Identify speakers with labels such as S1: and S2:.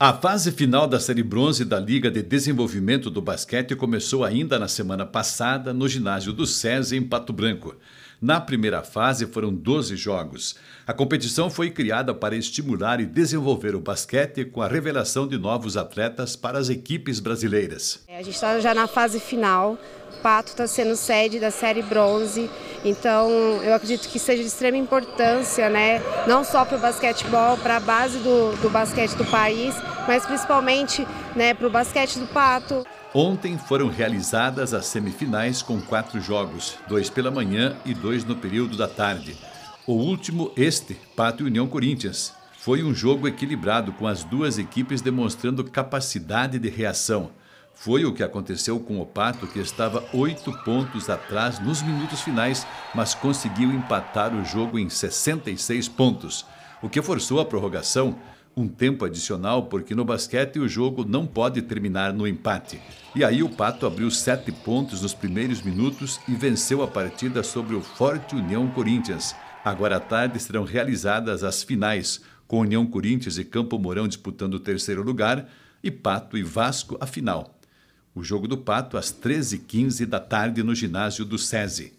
S1: A fase final da Série Bronze da Liga de Desenvolvimento do Basquete começou ainda na semana passada no ginásio do SESI em Pato Branco. Na primeira fase foram 12 jogos. A competição foi criada para estimular e desenvolver o basquete com a revelação de novos atletas para as equipes brasileiras.
S2: É, a gente está já na fase final. Pato está sendo sede da Série Bronze então, eu acredito que seja de extrema importância, né? não só para o basquetebol, para a base do, do basquete do país, mas principalmente né, para o basquete do Pato.
S1: Ontem foram realizadas as semifinais com quatro jogos, dois pela manhã e dois no período da tarde. O último, este, Pato União Corinthians. Foi um jogo equilibrado, com as duas equipes demonstrando capacidade de reação. Foi o que aconteceu com o Pato que estava oito pontos atrás nos minutos finais, mas conseguiu empatar o jogo em 66 pontos, o que forçou a prorrogação, um tempo adicional, porque no basquete o jogo não pode terminar no empate. E aí o Pato abriu sete pontos nos primeiros minutos e venceu a partida sobre o Forte União Corinthians. Agora à tarde serão realizadas as finais, com União Corinthians e Campo Mourão disputando o terceiro lugar e Pato e Vasco a final. O jogo do Pato às 13h15 da tarde no ginásio do SESI.